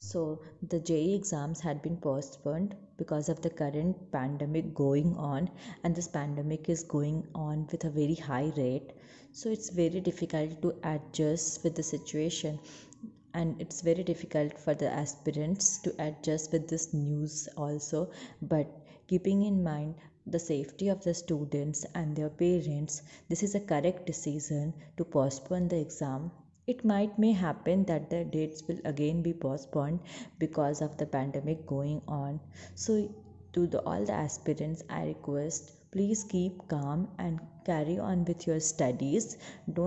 So the JE exams had been postponed because of the current pandemic going on, and this pandemic is going on with a very high rate. So it's very difficult to adjust with the situation, and it's very difficult for the aspirants to adjust with this news also. But keeping in mind the safety of the students and their parents, this is a correct decision to postpone the exam it might may happen that the dates will again be postponed because of the pandemic going on. So to the, all the aspirants I request please keep calm and carry on with your studies. Don't